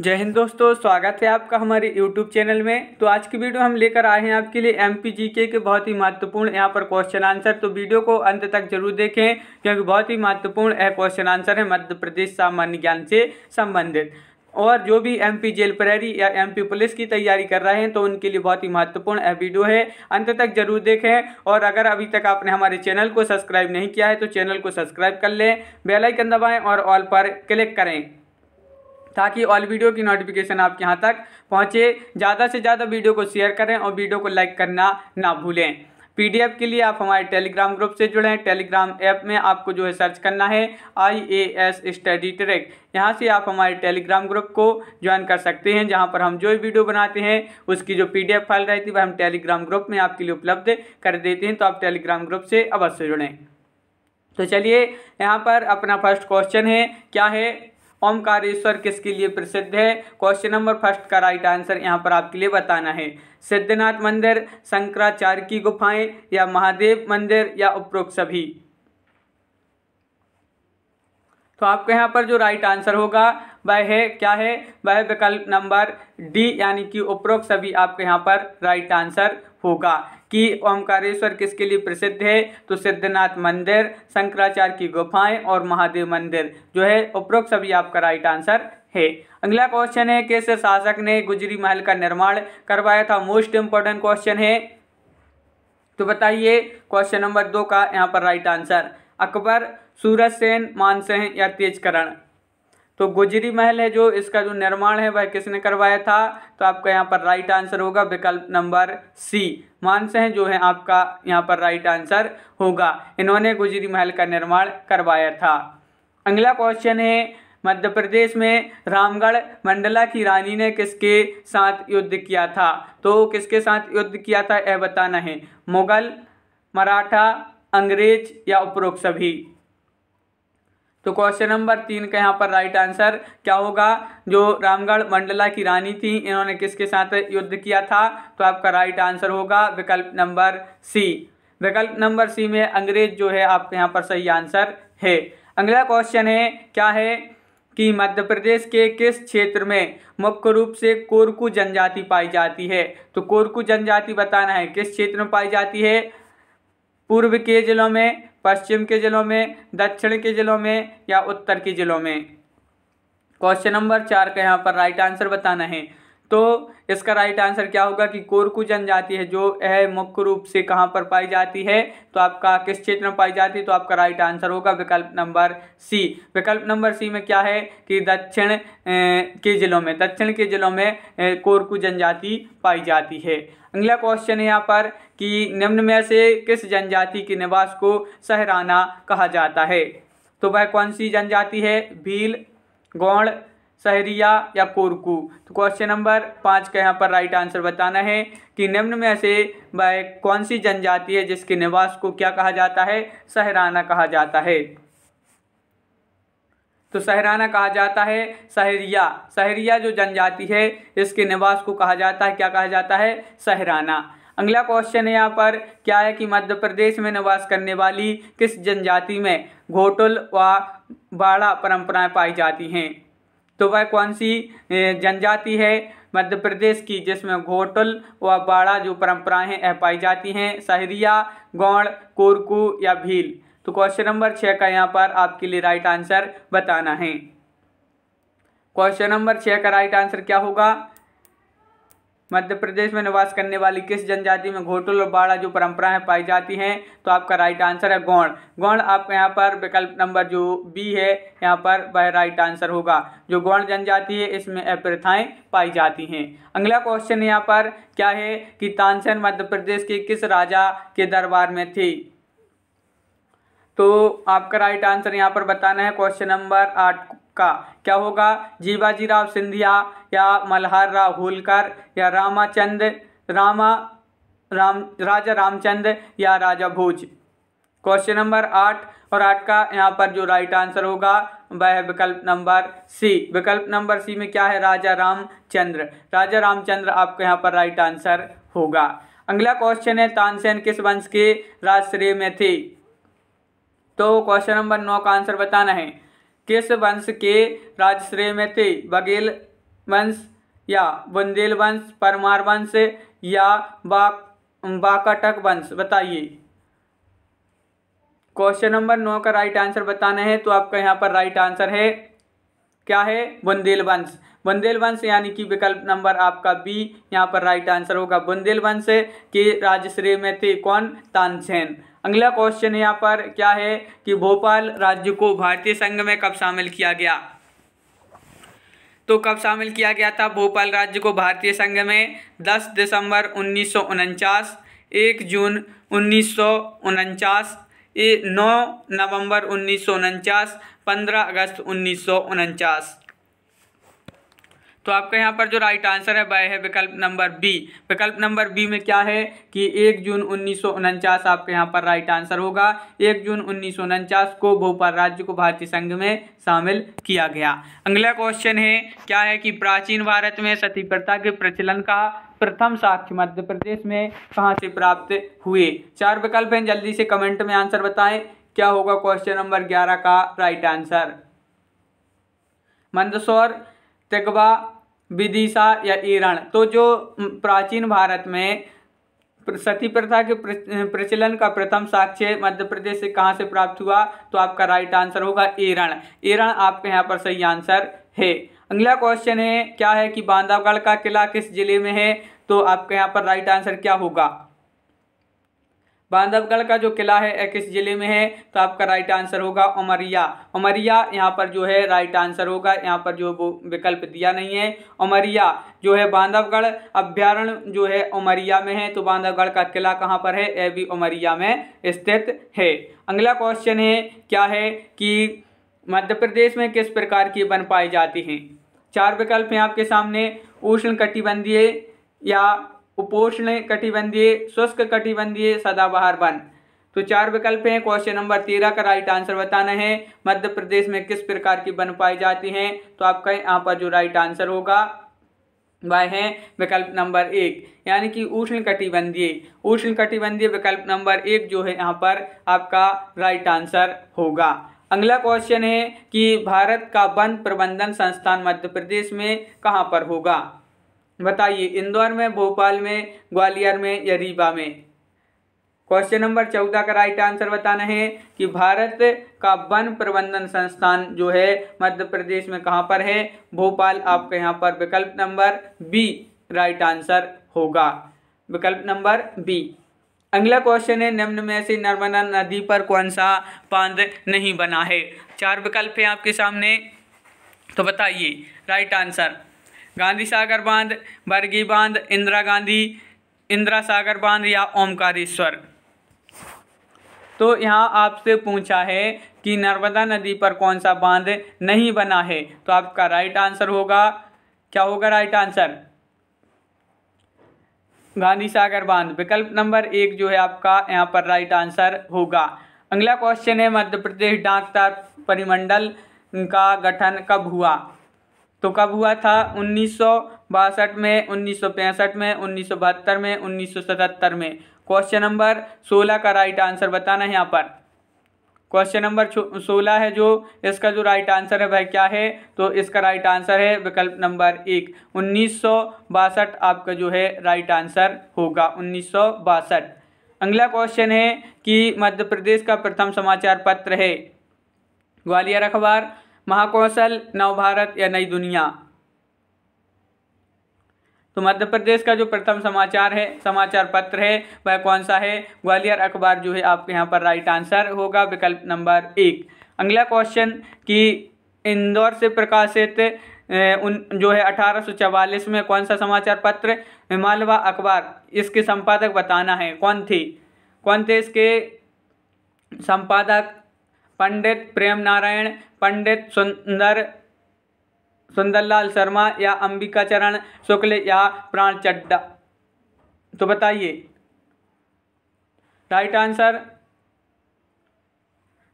जय हिंद दोस्तों स्वागत है आपका हमारे YouTube चैनल में तो आज की वीडियो हम लेकर आए हैं आपके लिए एम पी जी के बहुत ही महत्वपूर्ण यहाँ पर क्वेश्चन आंसर तो वीडियो को अंत तक जरूर देखें क्योंकि बहुत ही महत्वपूर्ण यह क्वेश्चन आंसर है मध्य प्रदेश सामान्य ज्ञान से संबंधित और जो भी एम पी जेल प्रहरी या एम पी पुलिस की तैयारी कर रहे हैं तो उनके लिए बहुत ही महत्वपूर्ण यह वीडियो है अंत तक जरूर देखें और अगर अभी तक आपने हमारे चैनल को सब्सक्राइब नहीं किया है तो चैनल को सब्सक्राइब कर लें बेलाइकन दबाएँ और ऑल पर क्लिक करें ताकि ऑल वीडियो की नोटिफिकेशन आपके यहाँ तक पहुँचे ज़्यादा से ज़्यादा वीडियो को शेयर करें और वीडियो को लाइक करना ना भूलें पीडीएफ के लिए आप हमारे टेलीग्राम ग्रुप से जुड़े हैं टेलीग्राम ऐप में आपको जो है सर्च करना है I A S study track यहाँ से आप हमारे टेलीग्राम ग्रुप को ज्वाइन कर सकते हैं जहाँ पर हम जो भी वीडियो बनाते हैं उसकी जो पीडीएफ फाइल रहती है वह हम टेलीग्राम ग्रुप में आपके लिए उपलब्ध कर देते हैं तो आप टेलीग्राम ग्रुप से अवश्य जुड़ें तो चलिए यहाँ पर अपना फर्स्ट क्वेश्चन है क्या है ओमकारेश्वर किसके लिए प्रसिद्ध है क्वेश्चन नंबर फर्स्ट का राइट आंसर यहाँ पर आपके लिए बताना है सिद्धनाथ मंदिर शंकराचार्य की गुफाएं या महादेव मंदिर या उपरोक्त सभी तो आपके यहाँ पर जो राइट आंसर होगा वह है क्या है वह विकल्प नंबर डी यानी कि उपरोक्त सभी आपके यहाँ पर राइट आंसर होगा कि ओंकारेश्वर किसके लिए प्रसिद्ध है तो सिद्धनाथ मंदिर शंकराचार्य की गुफाएं और महादेव मंदिर जो है उपरोक्त सभी आपका राइट आंसर है अगला क्वेश्चन है किस शासक ने गुजरी महल का निर्माण करवाया था मोस्ट इंपॉर्टेंट क्वेश्चन है तो बताइए क्वेश्चन नंबर दो का यहाँ पर राइट आंसर अकबर सूरज सेन मानसेन या तेजकरण तो गुजरी महल है जो इसका जो निर्माण है वह किसने करवाया था तो आपका यहाँ पर राइट आंसर होगा विकल्प नंबर सी मानसह जो है आपका यहाँ पर राइट आंसर होगा इन्होंने गुजरी महल का निर्माण करवाया था अगला क्वेश्चन है मध्य प्रदेश में रामगढ़ मंडला की रानी ने किसके साथ युद्ध किया था तो किसके साथ युद्ध किया था यह बताना है मुगल मराठा अंग्रेज या उपरोक्त सभी तो क्वेश्चन नंबर तीन का यहाँ पर राइट आंसर क्या होगा जो रामगढ़ मंडला की रानी थी इन्होंने किसके साथ युद्ध किया था तो आपका राइट आंसर होगा विकल्प नंबर सी विकल्प नंबर सी में अंग्रेज जो है आपके यहाँ पर सही आंसर है अगला क्वेश्चन है क्या है कि मध्य प्रदेश के किस क्षेत्र में मुख्य रूप से कोरकू जनजाति पाई जाती है तो कोरकू जनजाति बताना है किस क्षेत्र में पाई जाती है पूर्व के जिलों में पश्चिम के ज़िलों में दक्षिण के ज़िलों में या उत्तर के ज़िलों में क्वेश्चन नंबर चार का यहाँ पर राइट आंसर बताना है तो इसका राइट आंसर क्या होगा कि कोरकू जनजाति है जो यह मुख्य रूप से कहाँ पर पाई जाती है तो आपका किस क्षेत्र में पाई जाती है तो आपका राइट आंसर होगा विकल्प नंबर सी विकल्प नंबर सी में क्या है कि दक्षिण के जिलों में दक्षिण के जिलों में कोरकू जनजाति पाई जाती है अगला क्वेश्चन है यहाँ पर कि निम्न में से किस जनजाति के निवास को सहराना कहा जाता है तो वह कौन सी जनजाति है भील गौड़ सहरिया या कोरकू तो क्वेश्चन नंबर पाँच का यहाँ पर राइट आंसर बताना है कि निम्न में से वह कौन सी जनजाति है जिसके निवास को क्या कहा जाता है सहराना कहा जाता है तो सहराना कहा जाता है सहरिया सहरिया जो जनजाति है इसके निवास को कहा जाता है क्या कहा जाता है सहराना अगला क्वेश्चन है यहाँ पर क्या है कि मध्य प्रदेश में निवास करने वाली किस जनजाति में घोटुल व बाड़ा परंपराएं पाई जाती हैं तो वह कौन सी जनजाति है मध्य प्रदेश की जिसमें घोटल व बाड़ा जो परंपराएं पाई जाती हैं सहरिया गौड़ कोरकू या भील तो क्वेश्चन नंबर छः का यहाँ पर आपके लिए राइट आंसर बताना है क्वेश्चन नंबर छः का राइट आंसर क्या होगा मध्य प्रदेश में निवास करने वाली किस जनजाति में घोटुल और बाड़ा जो परंपराएं पाई जाती हैं तो आपका राइट आंसर है गौण गौण आपका यहाँ पर विकल्प नंबर जो बी है यहाँ पर वह राइट आंसर होगा जो गौण जनजाति है इसमें अप्रथाएं पाई जाती हैं अगला क्वेश्चन यहाँ पर क्या है कि तानसेन मध्य प्रदेश के किस राजा के दरबार में थी तो आपका राइट आंसर यहाँ पर बताना है क्वेश्चन नंबर आठ का क्या होगा जीवाजी राव सिंधिया या मल्हार राव होलकर या रामाचंद रामा राम राजा रामचंद्र या राजा भोज क्वेश्चन नंबर आठ और आठ का यहाँ पर जो राइट आंसर होगा वह विकल्प नंबर सी विकल्प नंबर सी में क्या है राजा रामचंद्र राजा रामचंद्र आपके यहाँ पर राइट आंसर होगा अगला क्वेश्चन है तानसेन किस वंश के राजश्रेय में थे तो क्वेश्चन नंबर नौ का आंसर बताना है किस वंश के राजश्रेय में थे बघेल वंश या बुंदेल वंश परमार वंश या बा बाकटक वंश बताइए क्वेश्चन नंबर नौ का राइट आंसर बताना है तो आपका यहाँ पर राइट आंसर है क्या है बुंदेल वंश बुंदेल वंश यानी कि विकल्प नंबर आपका बी यहाँ पर राइट आंसर होगा बुंदेल वंश के राजश्रेय में थे कौन तानसेन अगला क्वेश्चन यहाँ पर क्या है कि भोपाल राज्य को भारतीय संघ में कब शामिल किया गया तो कब शामिल किया गया था भोपाल राज्य को भारतीय संघ में 10 दिसंबर उन्नीस एक जून उन्नीस नौ नवंबर उन्नीस पंद्रह अगस्त उन्नीस तो आपका यहाँ पर जो राइट आंसर है वह है विकल्प नंबर बी विकल्प नंबर बी में क्या है कि एक जून उन्नीस आपके यहाँ पर राइट आंसर होगा एक जून उन्नीस को भोपाल राज्य को भारतीय संघ में शामिल किया गया अगला क्वेश्चन है क्या है कि प्राचीन भारत में सती प्रथा के प्रचलन का प्रथम साक्ष्य मध्य प्रदेश में कहाँ से प्राप्त हुए चार विकल्प हैं जल्दी से कमेंट में आंसर बताएं क्या होगा क्वेश्चन नंबर ग्यारह का राइट आंसर मंदसौर तिगवा विदिशा या ईरान तो जो प्राचीन भारत में सती प्रथा के प्रचलन का प्रथम साक्ष्य मध्य प्रदेश से कहाँ से प्राप्त हुआ तो आपका राइट आंसर होगा ईरान ईरान आपके यहाँ पर सही आंसर है अगला क्वेश्चन है क्या है कि बांधवगढ़ का किला किस जिले में है तो आपके यहाँ पर राइट आंसर क्या होगा बांधवगढ़ का जो किला है किस जिले में है तो आपका राइट आंसर होगा उमरिया उमरिया यहाँ पर जो है राइट आंसर होगा यहाँ पर जो वो विकल्प दिया नहीं है उमरिया जो है बांधवगढ़ अभ्यारण्य जो है उमरिया में है तो बांधवगढ़ का किला कहाँ पर है यह भी उमरिया में स्थित है अगला क्वेश्चन है क्या है कि मध्य प्रदेश में किस प्रकार की वन पाई जाती हैं चार विकल्प हैं आपके सामने उष्ण कटिबंधीय या उपोष्ण कटिबंधीय शुष्क कटिबंधीय सदाबहार वन तो चार विकल्प हैं क्वेश्चन नंबर तेरह का राइट आंसर बताना है मध्य प्रदेश में किस प्रकार की वन पाई जाती हैं तो आपका यहाँ पर जो राइट आंसर होगा वह है विकल्प नंबर एक यानी कि उष्ण कटिबंधीय उष्ण कटिबंधीय विकल्प नंबर एक जो है यहाँ पर आपका राइट आंसर होगा अगला क्वेश्चन है कि भारत का वन प्रबंधन संस्थान मध्य प्रदेश में कहाँ पर होगा बताइए इंदौर में भोपाल में ग्वालियर में या रीवा में क्वेश्चन नंबर चौदह का राइट आंसर बताना है कि भारत का वन प्रबंधन संस्थान जो है मध्य प्रदेश में कहाँ पर है भोपाल आपके यहाँ पर विकल्प नंबर बी राइट आंसर होगा विकल्प नंबर बी अगला क्वेश्चन है निम्न में से नर्मदा नदी पर कौन सा बांध नहीं बना है चार विकल्प है आपके सामने तो बताइए राइट आंसर गांधी सागर बांध बरगी बांध इंदिरा गांधी इंदिरा सागर बांध या ओमकारेश्वर तो यहाँ आपसे पूछा है कि नर्मदा नदी पर कौन सा बांध नहीं बना है तो आपका राइट आंसर होगा क्या होगा राइट आंसर गांधी सागर बांध विकल्प नंबर एक जो है आपका यहाँ पर राइट आंसर होगा अगला क्वेश्चन है मध्य प्रदेश डाक तार परिमंडल का गठन कब हुआ तो कब हुआ था उन्नीस में उन्नीस में उन्नीस में उन्नीस में क्वेश्चन नंबर सोलह का राइट आंसर बताना है यहाँ पर क्वेश्चन नंबर सोलह है जो इसका जो राइट आंसर है वह क्या है तो इसका राइट आंसर है विकल्प नंबर एक उन्नीस आपका जो है राइट आंसर होगा उन्नीस अगला क्वेश्चन है कि मध्य प्रदेश का प्रथम समाचार पत्र है ग्वालियर अखबार महाकौशल नव भारत या नई दुनिया तो मध्य प्रदेश का जो प्रथम समाचार है समाचार पत्र है वह कौन सा है ग्वालियर अखबार जो है आपके यहाँ पर राइट आंसर होगा विकल्प नंबर एक अगला क्वेश्चन कि इंदौर से प्रकाशित उन जो है अठारह में कौन सा समाचार पत्र मालवा अखबार इसके संपादक बताना है कौन थे कौन थे इसके संपादक पंडित प्रेम नारायण पंडित सुंदर सुंदरलाल शर्मा या अंबिका चरण शुक्ल या प्राण चड्डा तो बताइए राइट आंसर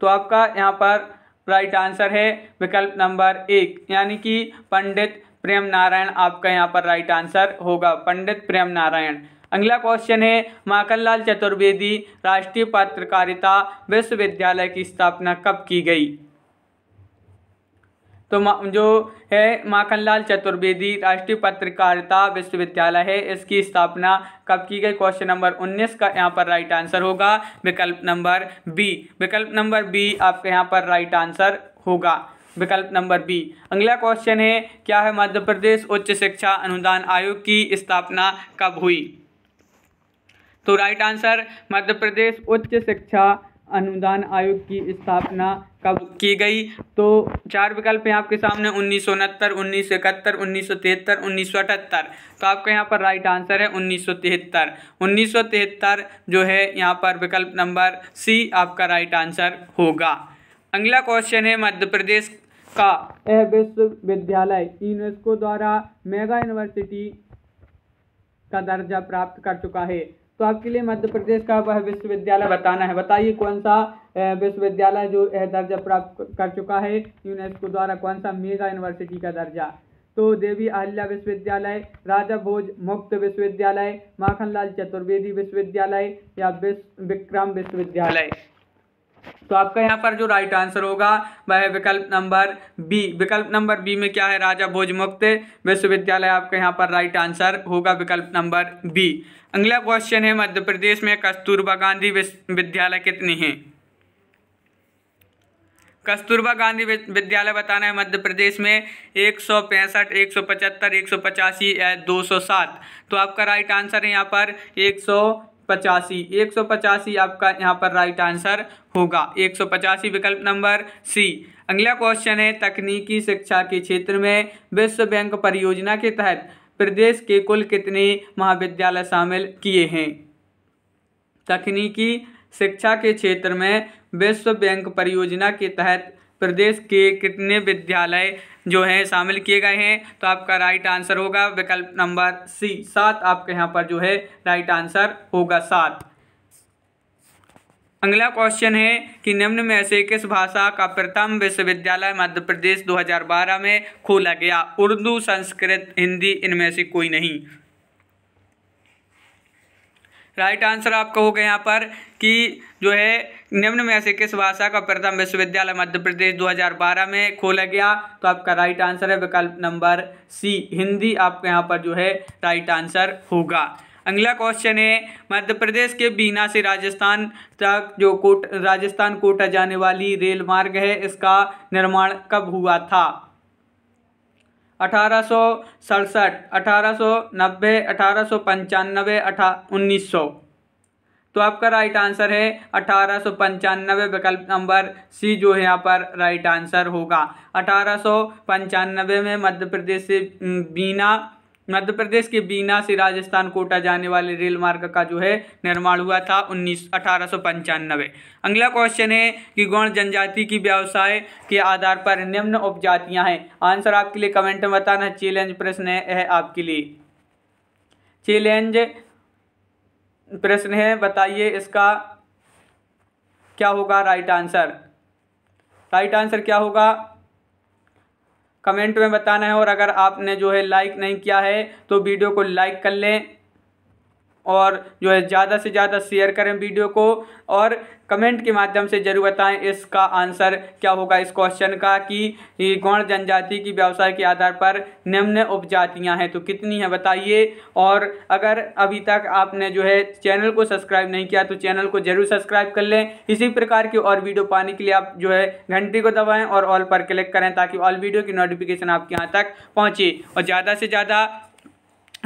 तो आपका यहाँ पर राइट आंसर है विकल्प नंबर एक यानी कि पंडित प्रेम नारायण आपका यहाँ पर राइट आंसर होगा पंडित प्रेम नारायण अगला क्वेश्चन है माखनलाल चतुर्वेदी राष्ट्रीय पत्रकारिता विश्वविद्यालय की स्थापना कब की गई तो जो है माखनलाल चतुर्वेदी राष्ट्रीय पत्रकारिता विश्वविद्यालय है इसकी स्थापना कब की गई क्वेश्चन नंबर 19 का यहाँ पर राइट आंसर होगा विकल्प नंबर बी विकल्प नंबर बी आपके यहाँ पर राइट आंसर होगा विकल्प नंबर बी अगला क्वेश्चन है क्या है मध्य प्रदेश उच्च शिक्षा अनुदान आयोग की स्थापना कब हुई तो राइट आंसर मध्य प्रदेश उच्च शिक्षा अनुदान आयोग की स्थापना कब की गई तो चार विकल्प हैं आपके सामने उन्नीस सौ उनहत्तर उन्नीस सौ इकहत्तर उन्नीस सौ तिहत्तर उन्नीस सौ अठहत्तर तो आपका यहाँ पर राइट आंसर है उन्नीस सौ तिहत्तर उन्नीस सौ तिहत्तर जो है यहाँ पर विकल्प नंबर सी आपका राइट आंसर होगा अगला क्वेश्चन है मध्य प्रदेश का यह विश्वविद्यालय यूनेस्को द्वारा मेगा यूनिवर्सिटी का दर्जा प्राप्त कर चुका है तो आपके लिए मध्य प्रदेश का वह विश्वविद्यालय बताना है बताइए कौन सा विश्वविद्यालय जो दर्जा प्राप्त कर चुका है यूनेस्को द्वारा कौन सा मेगा यूनिवर्सिटी का दर्जा तो देवी अहल्या विश्वविद्यालय राजा भोज मुक्त विश्वविद्यालय माखनलाल चतुर्वेदी विश्वविद्यालय या विक्रम विश्वविद्यालय तो आपका यहाँ पर जो राइट आंसर होगा वह विकल्प नंबर बी विकल्प नंबर बी में क्या है राजा भोज मुक्त विश्वविद्यालय आपका यहाँ पर राइट आंसर होगा विकल्प नंबर बी अगला क्वेश्चन है मध्य प्रदेश में कस्तूरबा गांधी विद्यालय कितनी है कस्तूरबा गांधी विद्यालय बताना है मध्य प्रदेश में एक सौ पैंसठ एक सौ पचहत्तर एक सौ पचासी या दो सौ सात तो आपका राइट आंसर है यहाँ पर एक सौ पचासी एक सौ पचासी आपका यहाँ पर राइट आंसर होगा एक सौ पचासी विकल्प नंबर सी अगला क्वेश्चन है तकनीकी शिक्षा के क्षेत्र में विश्व बैंक परियोजना के तहत प्रदेश के कुल कितने महाविद्यालय शामिल किए हैं तकनीकी शिक्षा के क्षेत्र में विश्व बैंक परियोजना के तहत प्रदेश के कितने विद्यालय जो हैं शामिल किए गए हैं तो आपका राइट आंसर होगा विकल्प नंबर सी सात आपके यहाँ पर जो है राइट आंसर होगा सात अगला क्वेश्चन है कि निम्न में से किस भाषा का प्रथम विश्वविद्यालय मध्य प्रदेश 2012 में खोला गया उर्दू संस्कृत हिंदी इनमें से कोई नहीं राइट आंसर आपका होगा यहाँ पर कि जो है निम्न में से किस भाषा का प्रथम विश्वविद्यालय मध्य प्रदेश 2012 में खोला गया तो आपका राइट आंसर है विकल्प नंबर सी हिंदी आपके यहाँ पर जो है राइट आंसर होगा अगला क्वेश्चन है मध्य प्रदेश के बीना से राजस्थान तक जो कोट राजस्थान कोटा जाने वाली रेल मार्ग है इसका निर्माण कब हुआ था अठारह सौ सड़सठ अठारह सौ नब्बे अठारह सौ पंचानबे अठा उन्नीस सौ तो आपका राइट आंसर है अठारह सौ पंचानबे विकल्प नंबर सी जो है यहाँ पर राइट आंसर होगा अठारह सौ पंचानबे में मध्य प्रदेश से बीना मध्य प्रदेश के बीना से राजस्थान कोटा जाने वाले रेल मार्ग का जो है निर्माण हुआ था उन्नीस अठारह अगला क्वेश्चन है कि गौण जनजाति की व्यवसाय के आधार पर निम्न उपजातियां हैं आंसर आपके लिए कमेंट में बताना चैलेंज प्रश्न है आपके लिए चैलेंज प्रश्न है बताइए इसका क्या होगा राइट आंसर राइट आंसर क्या होगा कमेंट में बताना है और अगर आपने जो है लाइक नहीं किया है तो वीडियो को लाइक कर लें और जो है ज़्यादा से ज़्यादा शेयर करें वीडियो को और कमेंट के माध्यम से जरूर बताएं इसका आंसर क्या होगा इस क्वेश्चन का कि गौण जनजाति की व्यवसाय के आधार पर निम्न उपजातियां हैं तो कितनी हैं बताइए और अगर अभी तक आपने जो है चैनल को सब्सक्राइब नहीं किया तो चैनल को जरूर सब्सक्राइब कर लें इसी प्रकार की और वीडियो पाने के लिए आप जो है घंटी को दबाएँ और ऑल पर क्लिक करें ताकि ऑल वीडियो की नोटिफिकेशन आपके यहाँ तक पहुँचे और ज़्यादा से ज़्यादा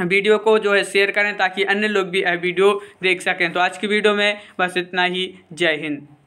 वीडियो को जो है शेयर करें ताकि अन्य लोग भी यह वीडियो देख सकें तो आज की वीडियो में बस इतना ही जय हिंद